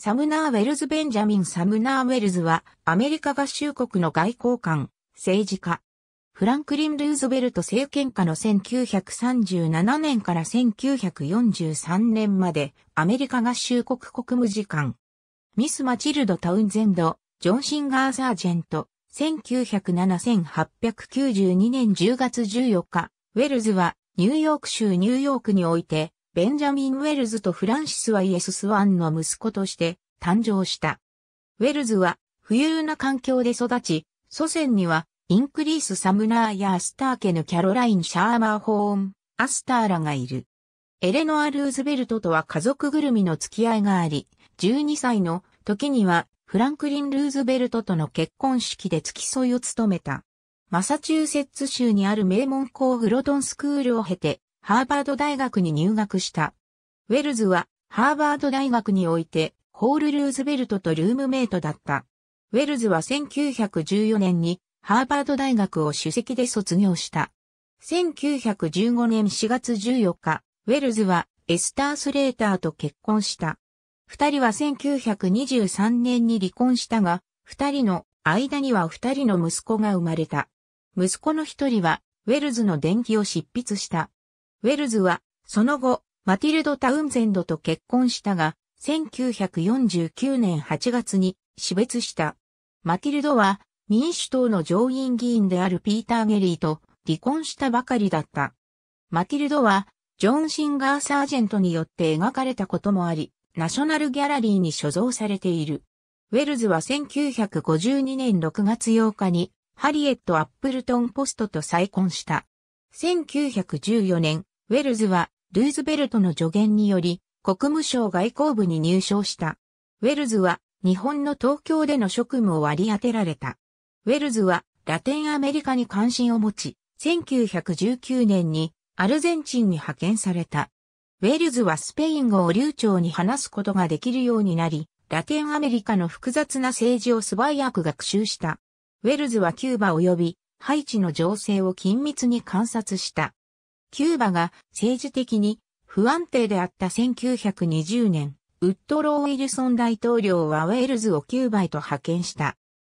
サムナー・ウェルズ・ベンジャミン・サムナー・ウェルズは、アメリカ合衆国の外交官、政治家。フランクリン・ルーズベルト政権下の1937年から1943年まで、アメリカ合衆国国務次官。ミス・マチルド・タウンゼンド、ジョン・シンガー・サージェント、1907-1892年10月14日、ウェルズは、ニューヨーク州ニューヨークにおいて、ベンジャミン・ウェルズとフランシス・ワイエス・スワンの息子として誕生した。ウェルズは富裕な環境で育ち、祖先にはインクリース・サムナーやアスター家のキャロライン・シャーマー・ホーン、アスターらがいる。エレノア・ルーズベルトとは家族ぐるみの付き合いがあり、12歳の時にはフランクリン・ルーズベルトとの結婚式で付き添いを務めた。マサチューセッツ州にある名門校グロトンスクールを経て、ハーバード大学に入学した。ウェルズはハーバード大学においてホール・ルーズベルトとルームメイトだった。ウェルズは1914年にハーバード大学を主席で卒業した。1915年4月14日、ウェルズはエスター・スレーターと結婚した。二人は1923年に離婚したが、二人の間には二人の息子が生まれた。息子の一人は、ウェルズの伝記を執筆した。ウェルズは、その後、マティルド・タウンゼンドと結婚したが、1949年8月に死別した。マティルドは、民主党の上院議員であるピーター・ゲリーと離婚したばかりだった。マティルドは、ジョン・シンガー・サージェントによって描かれたこともあり、ナショナルギャラリーに所蔵されている。ウェルズは1952年6月8日に、ハリエット・アップルトン・ポストと再婚した。1914年、ウェルズは、ルーズベルトの助言により、国務省外交部に入省した。ウェルズは、日本の東京での職務を割り当てられた。ウェルズは、ラテンアメリカに関心を持ち、1919年に、アルゼンチンに派遣された。ウェルズはスペイン語を流暢に話すことができるようになり、ラテンアメリカの複雑な政治を素早く学習した。ウェルズはキューバ及びハイチの情勢を緊密に観察した。キューバが政治的に不安定であった1920年、ウッドロー・ウィルソン大統領はウェールズをキューバへと派遣した。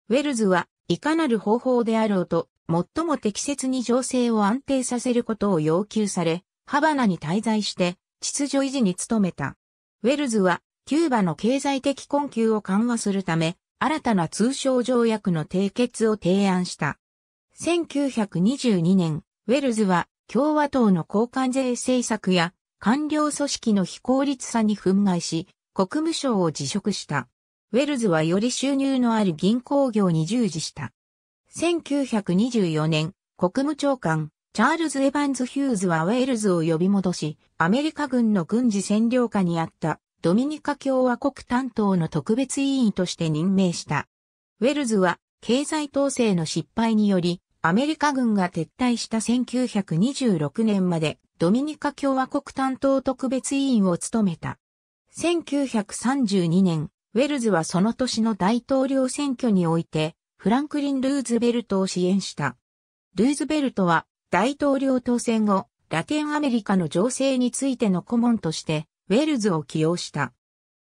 ウェルズはいかなる方法であろうと、最も適切に情勢を安定させることを要求され、ハバナに滞在して、秩序維持に努めた。ウェルズは、キューバの経済的困窮を緩和するため、新たな通商条約の締結を提案した。1922年、ウェルズは共和党の交換税政策や官僚組織の非効率さに憤慨し、国務省を辞職した。ウェルズはより収入のある銀行業に従事した。1924年、国務長官、チャールズ・エヴァンズ・ヒューズはウェールズを呼び戻し、アメリカ軍の軍事占領下にあったドミニカ共和国担当の特別委員として任命した。ウェルズは経済統制の失敗によりアメリカ軍が撤退した1926年までドミニカ共和国担当特別委員を務めた。1932年、ウェルズはその年の大統領選挙において、フランクリン・ルーズベルトを支援した。ルーズベルトは大統領当選後、ラテンアメリカの情勢についての顧問として、ウェルズを起用した。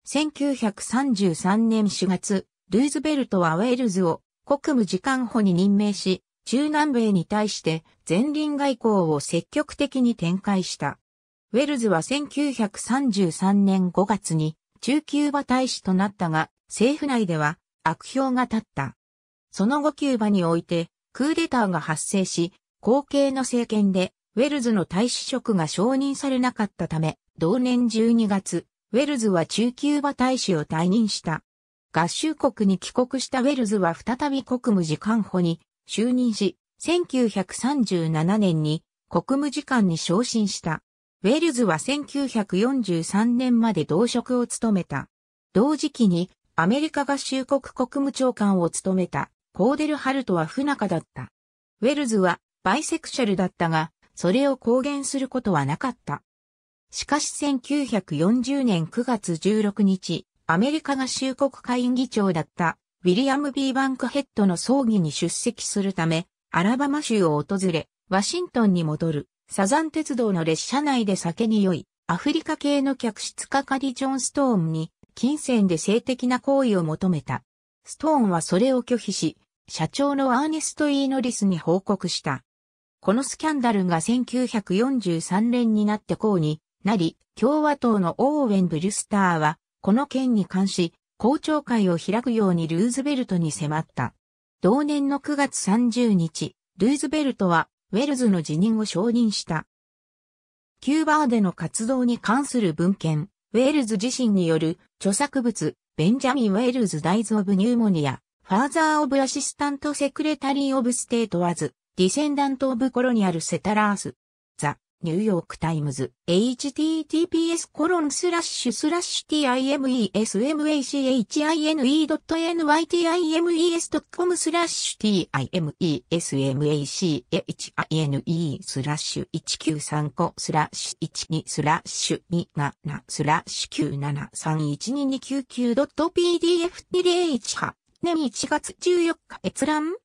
1933年4月、ルーズベルトはウェルズを国務次官補に任命し、中南米に対して前輪外交を積極的に展開した。ウェルズは1933年5月に中キューバ大使となったが、政府内では悪評が立った。その後キューバにおいてクーデターが発生し、後継の政権でウェルズの大使職が承認されなかったため、同年12月、ウェルズは中キューバ大使を退任した。合衆国に帰国したウェルズは再び国務次官補に就任し、1937年に国務次官に昇進した。ウェルズは1943年まで同職を務めた。同時期にアメリカ合衆国国務長官を務めたコーデル・ハルトは不仲だった。ウェルズはバイセクシャルだったが、それを公言することはなかった。しかし1940年9月16日、アメリカ合衆国会議長だったウィリアム・ B・ バンクヘッドの葬儀に出席するため、アラバマ州を訪れ、ワシントンに戻る、サザン鉄道の列車内で酒に酔い、アフリカ系の客室係ジョン・ストーンに、金銭で性的な行為を求めた。ストーンはそれを拒否し、社長のアーネスト・イーノリスに報告した。このスキャンダルが1943年になってこうになり、共和党のオーウェン・ブリュスターは、この件に関し、公聴会を開くようにルーズベルトに迫った。同年の9月30日、ルーズベルトはウェルズの辞任を承認した。キューバーでの活動に関する文献、ウェルズ自身による著作物、ベンジャミン・ウェルズ・ダイズ・オブ・ニューモニア、ファーザー・オブ・アシスタント・セクレタリー・オブ・ステート・ワズ、ディセンダント・オブ・コロニアル・セタラース、ニューヨークタイムズ、https コロンスラッシュスラッシュ timesmachine.nytimes.com スラッシュ timesmachine スラッシュ193個スラッシュ12スラッシュ27スラッシュ 9731229.pdf2018 年1月14日閲覧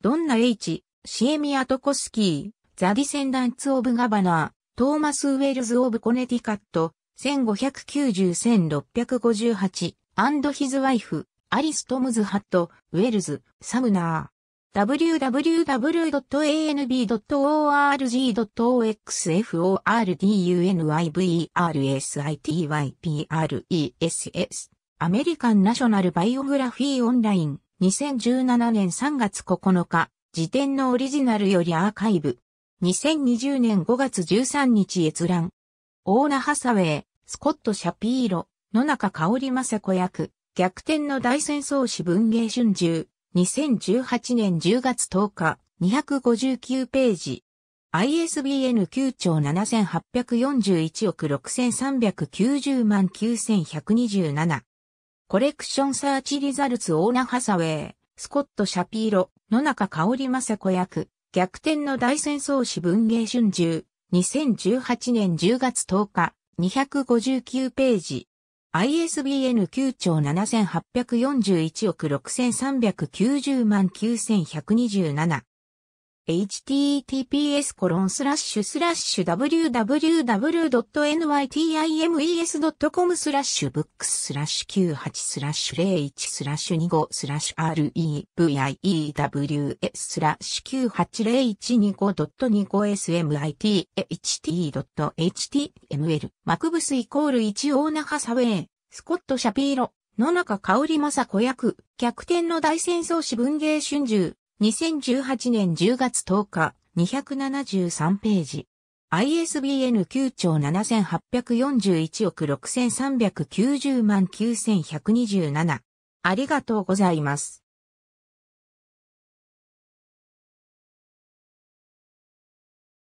どんな H、シエミアトコスキーザ・ディセンダンツ・オブ・ガバナー、トーマス・ウェルズ・オブ・コネティカット、1590-1658、アンド・ヒズ・ワイフ、アリス・トムズ・ハット、ウェルズ、サムナー。www.anb.org.oxfordunivers.ipr.ess アメリカンナショナルバイオグラフィーオンライン2017年3月9日時点のオリジナルよりアーカイブ2020年5月13日閲覧。オーナ・ハサウェイ、スコット・シャピーロ、野中香織雅子役、逆転の大戦争史文芸春秋、2018年10月10日、259ページ。ISBN 9兆7841億6390万9127。コレクションサーチリザルツオーナ・ハサウェイ、スコット・シャピーロ、野中香織雅子役。逆転の大戦争史文芸春秋、2018年10月10日、259ページ。ISBN 9兆7841億6390万9127。https コロンスラッシュスラッシュ www.nytimes.com スラッシュブックススラッシュ98スラッシュ01スラッシュ25スラッシュ reviEws スラッシュ 98025.25smit.ht.html マクブスイコール1オーナハサウェイスコット・シャピーロ野中香織正子役逆転の大戦争史文芸春秋2018年10月10日、273ページ。ISBN 9兆7841億6390万9127。ありがとうございます。